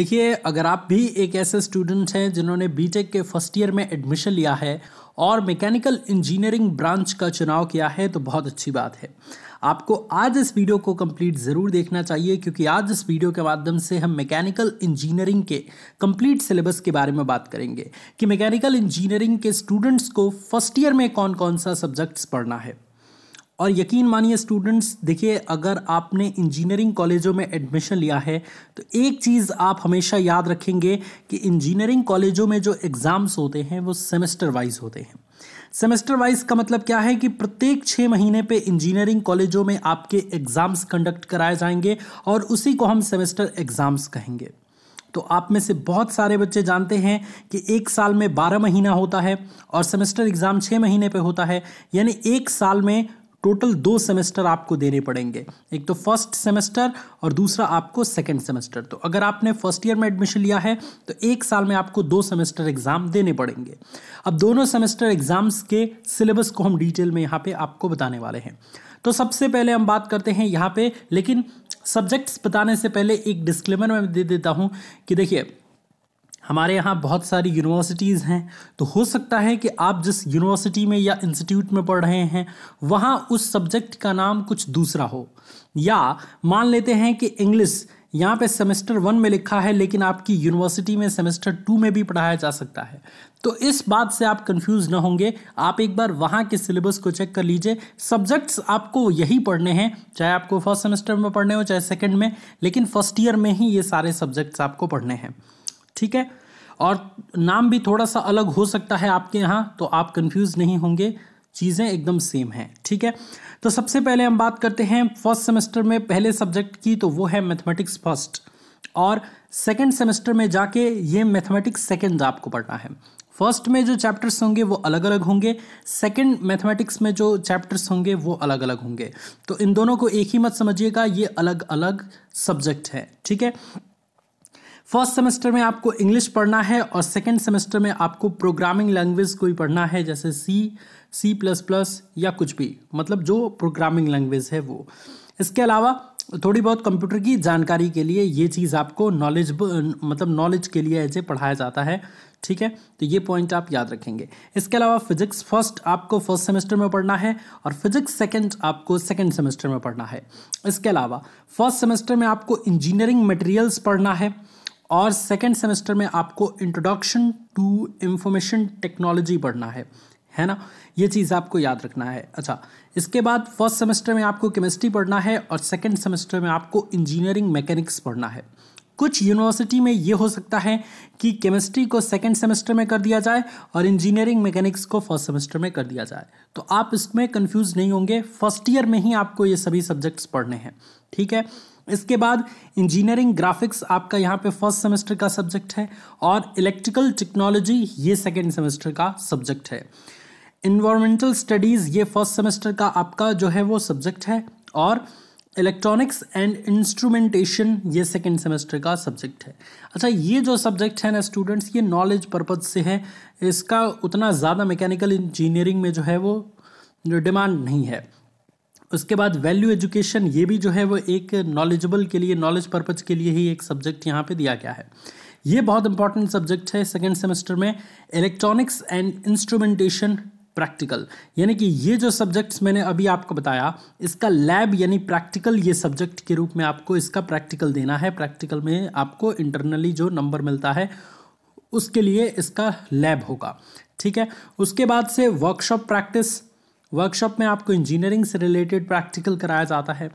देखिए अगर आप भी एक ऐसे स्टूडेंट हैं जिन्होंने बीटेक के फर्स्ट ईयर में एडमिशन लिया है और मैकेनिकल इंजीनियरिंग ब्रांच का चुनाव किया है तो बहुत अच्छी बात है आपको आज इस वीडियो को कंप्लीट ज़रूर देखना चाहिए क्योंकि आज इस वीडियो के माध्यम से हम मैकेनिकल इंजीनियरिंग के कंप्लीट सिलेबस के बारे में बात करेंगे कि मैकेनिकल इंजीनियरिंग के स्टूडेंट्स को फर्स्ट ईयर में कौन कौन सा सब्जेक्ट्स पढ़ना है और यकीन मानिए स्टूडेंट्स देखिए अगर आपने इंजीनियरिंग कॉलेजों में एडमिशन लिया है तो एक चीज़ आप हमेशा याद रखेंगे कि इंजीनियरिंग कॉलेजों में जो एग्ज़ाम्स होते हैं वो सेमेस्टर वाइज होते हैं सेमेस्टर वाइज का मतलब क्या है कि प्रत्येक छः महीने पे इंजीनियरिंग कॉलेजों में आपके एग्ज़ाम्स कंडक्ट कराए जाएंगे और उसी को हम सेमेस्टर एग्ज़ाम्स कहेंगे तो आप में से बहुत सारे बच्चे जानते हैं कि एक साल में बारह महीना होता है और सेमेस्टर एग्ज़ाम छः महीने पे होता है यानी एक साल में टोटल दो सेमेस्टर आपको देने पड़ेंगे एक तो फर्स्ट सेमेस्टर और दूसरा आपको सेकेंड सेमेस्टर तो अगर आपने फर्स्ट ईयर में एडमिशन लिया है तो एक साल में आपको दो सेमेस्टर एग्ज़ाम देने पड़ेंगे अब दोनों सेमेस्टर एग्ज़ाम्स के सिलेबस को हम डिटेल में यहाँ पर आपको बताने वाले हैं तो सबसे पहले हम बात करते हैं यहाँ पे लेकिन सब्जेक्ट्स बताने से पहले एक डिस्क्लेमर मैं दे देता हूँ कि देखिए हमारे यहाँ बहुत सारी यूनिवर्सिटीज़ हैं तो हो सकता है कि आप जिस यूनिवर्सिटी में या इंस्टीट्यूट में पढ़ रहे हैं वहाँ उस सब्जेक्ट का नाम कुछ दूसरा हो या मान लेते हैं कि इंग्लिश यहाँ पे सेमेस्टर वन में लिखा है लेकिन आपकी यूनिवर्सिटी में सेमेस्टर टू में भी पढ़ाया जा सकता है तो इस बात से आप कंफ्यूज ना होंगे आप एक बार वहाँ के सिलेबस को चेक कर लीजिए सब्जेक्ट्स आपको यही पढ़ने हैं चाहे आपको फर्स्ट सेमेस्टर में पढ़ने हो चाहे सेकेंड में लेकिन फर्स्ट ईयर में ही ये सारे सब्जेक्ट्स आपको पढ़ने हैं ठीक है और नाम भी थोड़ा सा अलग हो सकता है आपके यहाँ तो आप कंफ्यूज नहीं होंगे चीज़ें एकदम सेम हैं ठीक है तो सबसे पहले हम बात करते हैं फर्स्ट सेमेस्टर में पहले सब्जेक्ट की तो वो है मैथमेटिक्स फर्स्ट और सेकेंड सेमेस्टर में जाके ये मैथमेटिक्स सेकेंड आपको पढ़ना है फर्स्ट में जो चैप्टर्स होंगे वो अलग अलग होंगे सेकेंड मैथमेटिक्स में जो चैप्टर्स होंगे वो अलग अलग होंगे तो इन दोनों को एक ही मत समझिएगा ये अलग अलग सब्जेक्ट है ठीक है फर्स्ट सेमेस्टर में आपको इंग्लिश पढ़ना है और सेकेंड सेमेस्टर में आपको प्रोग्रामिंग लैंग्वेज कोई पढ़ना है जैसे सी सी प्लस प्लस या कुछ भी मतलब जो प्रोग्रामिंग लैंग्वेज है वो इसके अलावा थोड़ी बहुत कंप्यूटर की जानकारी के लिए ये चीज़ आपको नॉलेज मतलब नॉलेज के लिए ऐसे पढ़ाया जाता है ठीक है तो ये पॉइंट आप याद रखेंगे इसके अलावा फिजिक्स फर्स्ट आपको फर्स्ट सेमेस्टर में पढ़ना है और फिजिक्स सेकंड आपको सेकंड सेमेस्टर में पढ़ना है इसके अलावा फर्स्ट सेमेस्टर में आपको इंजीनियरिंग मटेरियल्स पढ़ना है और सेकेंड सेमेस्टर में आपको इंट्रोडक्शन टू इंफॉर्मेशन टेक्नोलॉजी पढ़ना है है ना ये चीज़ आपको याद रखना है अच्छा इसके बाद फर्स्ट सेमेस्टर में आपको केमिस्ट्री पढ़ना है और सेकेंड सेमेस्टर में आपको इंजीनियरिंग मैकेनिक्स पढ़ना है कुछ यूनिवर्सिटी में ये हो सकता है कि केमिस्ट्री को सेकेंड सेमेस्टर में कर दिया जाए और इंजीनियरिंग मैकेनिक्स को फर्स्ट सेमेस्टर में कर दिया जाए तो आप इसमें कंफ्यूज नहीं होंगे फर्स्ट ईयर में ही आपको ये सभी सब्जेक्ट्स पढ़ने हैं ठीक है इसके बाद इंजीनियरिंग ग्राफिक्स आपका यहाँ पे फर्स्ट सेमेस्टर का सब्जेक्ट है और इलेक्ट्रिकल टेक्नोलॉजी ये सेकेंड सेमेस्टर का सब्जेक्ट है इन्वायरमेंटल स्टडीज़ ये फर्स्ट सेमेस्टर का आपका जो है वो सब्जेक्ट है और इलेक्ट्रॉनिक्स एंड इंस्ट्रूमेंटेशन ये सेकेंड सेमेस्टर का सब्जेक्ट है अच्छा ये जो सब्जेक्ट है ना स्टूडेंट्स ये नॉलेज पर्पज से है इसका उतना ज़्यादा मैकेनिकल इंजीनियरिंग में जो है वो डिमांड नहीं है उसके बाद वैल्यू एजुकेशन ये भी जो है वो एक नॉलेजेबल के लिए नॉलेज पर्पज़ के लिए ही एक सब्जेक्ट यहाँ पे दिया गया है ये बहुत इंपॉर्टेंट सब्जेक्ट है सेकेंड सेमेस्टर में इलेक्ट्रॉनिक्स एंड इंस्ट्रूमेंटेशन प्रैक्टिकल यानी कि ये जो सब्जेक्ट्स मैंने अभी आपको बताया इसका लैब यानी प्रैक्टिकल ये सब्जेक्ट के रूप में आपको इसका प्रैक्टिकल देना है प्रैक्टिकल में आपको इंटरनली जो नंबर मिलता है उसके लिए इसका लैब होगा ठीक है उसके बाद से वर्कशॉप प्रैक्टिस वर्कशॉप में आपको इंजीनियरिंग से रिलेटेड प्रैक्टिकल कराया जाता है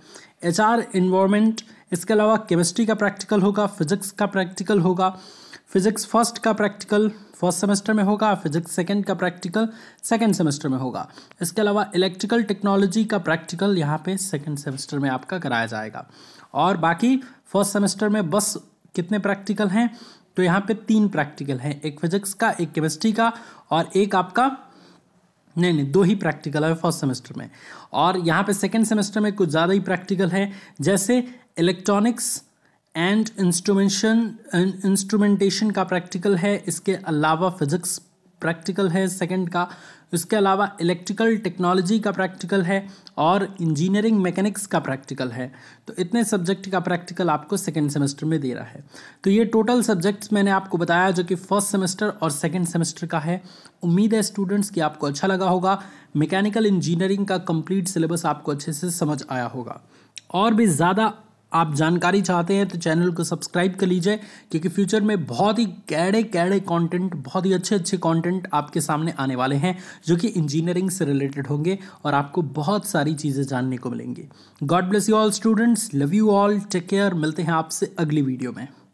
एच आर इन्वॉर्मेंट इसके अलावा केमिस्ट्री का प्रैक्टिकल होगा फिजिक्स का प्रैक्टिकल होगा फिजिक्स फर्स्ट का प्रैक्टिकल फर्स्ट सेमेस्टर में होगा फिजिक्स सेकेंड का प्रैक्टिकल सेकेंड सेमेस्टर में होगा इसके अलावा इलेक्ट्रिकल टेक्नोलॉजी का प्रैक्टिकल यहाँ पे सेकेंड सेमेस्टर में आपका कराया जाएगा और बाकी फर्स्ट सेमेस्टर में बस कितने प्रैक्टिकल हैं तो यहाँ पे तीन प्रैक्टिकल हैं एक फिजिक्स का एक केमिस्ट्री का और एक आपका नहीं नहीं दो ही प्रैक्टिकल है फर्स्ट सेमेस्टर में और यहाँ पे सेकेंड सेमेस्टर में कुछ ज़्यादा ही प्रैक्टिकल है जैसे इलेक्ट्रॉनिक्स एंड इंस्ट्रूमेंशन इंस्ट्रूमेंटेशन का प्रैक्टिकल है इसके अलावा फिजिक्स प्रैक्टिकल है सेकंड का इसके अलावा इलेक्ट्रिकल टेक्नोलॉजी का प्रैक्टिकल है और इंजीनियरिंग मैकेनिक्स का प्रैक्टिकल है तो इतने सब्जेक्ट का प्रैक्टिकल आपको सेकेंड सेमेस्टर में दे रहा है तो ये टोटल सब्जेक्ट्स मैंने आपको बताया जो कि फर्स्ट सेमेस्टर और सेकेंड सेमेस्टर का है उम्मीद है स्टूडेंट्स कि आपको अच्छा लगा होगा मैकेनिकल इंजीनियरिंग का कंप्लीट सिलेबस आपको अच्छे से समझ आया होगा और भी ज़्यादा आप जानकारी चाहते हैं तो चैनल को सब्सक्राइब कर लीजिए क्योंकि फ्यूचर में बहुत ही कैड़े कैड़े कंटेंट बहुत ही अच्छे अच्छे कंटेंट आपके सामने आने वाले हैं जो कि इंजीनियरिंग से रिलेटेड होंगे और आपको बहुत सारी चीज़ें जानने को मिलेंगी God bless you all students love you all take care मिलते हैं आपसे अगली वीडियो में